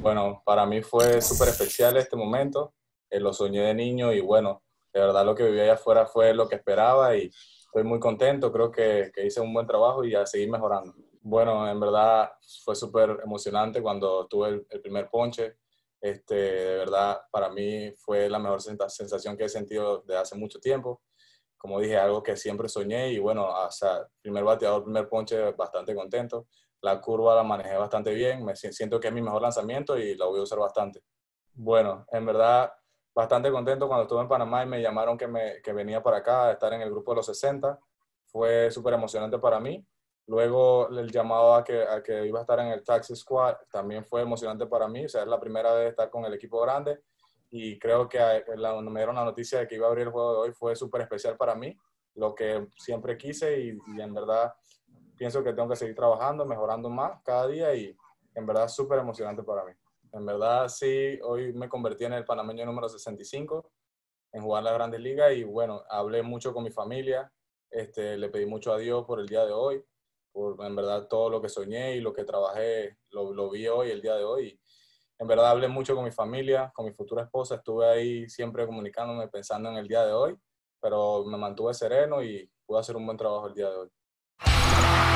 Bueno, para mí fue súper especial este momento. Eh, lo soñé de niño y bueno, de verdad lo que viví allá afuera fue lo que esperaba y estoy muy contento. Creo que, hice un buen trabajo y a seguir mejorando. Bueno, en verdad fue súper emocionante cuando tuve el, primer ponche. Este, de verdad, para mí fue la mejor sensación que he sentido de hace mucho tiempo. Como dije, algo que siempre soñé y bueno, o sea, primer bateador, primer ponche, bastante contento la curva la manejé bastante bien, me siento que es mi mejor lanzamiento y la voy a usar bastante. Bueno, en verdad, bastante contento cuando estuve en Panamá y me llamaron que, me, que venía para acá a estar en el grupo de los 60. Fue súper emocionante para mí. Luego el llamado a que, que iba a estar en el Taxi Squad también fue emocionante para mí. O sea, es la primera vez de estar con el equipo grande y creo que eh, la, me dieron la noticia de que iba a abrir el juego de hoy fue súper especial para mí, lo que siempre quise y en verdad pienso que tengo que seguir trabajando, mejorando más cada día y en verdad súper emocionante para mí. En verdad sí, hoy me convertí en el panameño número 65 en jugar la Grandes Ligas y bueno, hablé mucho con mi familia, este, le pedí mucho a Dios por el día de hoy, por en verdad todo lo que soñé y lo que trabajé, lo, lo vi hoy, el día de hoy. en verdad hablé mucho con mi familia, con mi futura esposa, estuve ahí siempre comunicándome, pensando en el día de hoy, pero me mantuve sereno y pude hacer un buen trabajo el día de hoy.